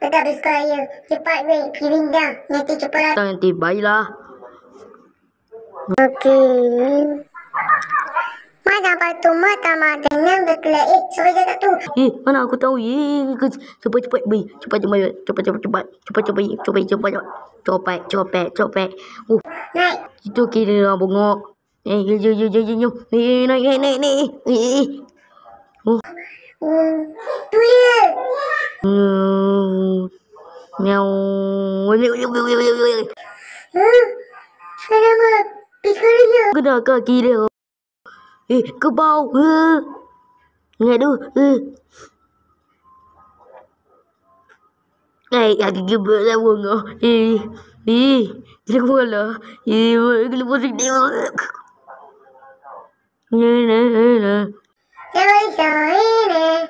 Tak besko raya. Cepat weh, kirim dah. Nanti cepat lah. Nanti, baiklah. Okey. Mana batu mata dengan berkelai eh, sore dekat tu. Eh, mana aku tahu. Ye, eh, cepat cepat cepat cepat cepat cepat cepat cepat cepat cepat cepat cepat cepat cepat cepat cepat cepat Uh. Naik. Itu kira lah bongok. Eh, yo yo yo yo yo. Eh, naik naik naik. Eh, eh. Uh. Uh. Tu ye. Hmm. Mèo. Cái đó có kỳ đều. Ê, cứ bao. Nghe đâu. Này, à cái bữa ra buồn ngộ. Đi. Đi. Cái buồn lỡ. Đi. Cái buồn đi. Nè nè nè. Trời ơi trời nè.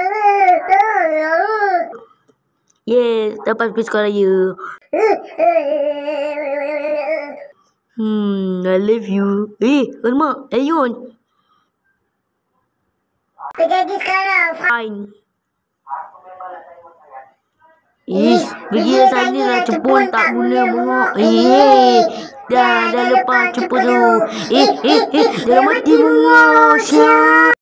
Yeay, dapat pergi sekolah you. Ya. Hmm, I love you. Eh, Irma, are you on? Pergi sekolah. Fine. Eh, Ish, pergi sana lah, lah cepun tak guna mok. Eh, eh dah, dah lepas cepun tu. Eh, eh, eh, dah mati mok. Syah.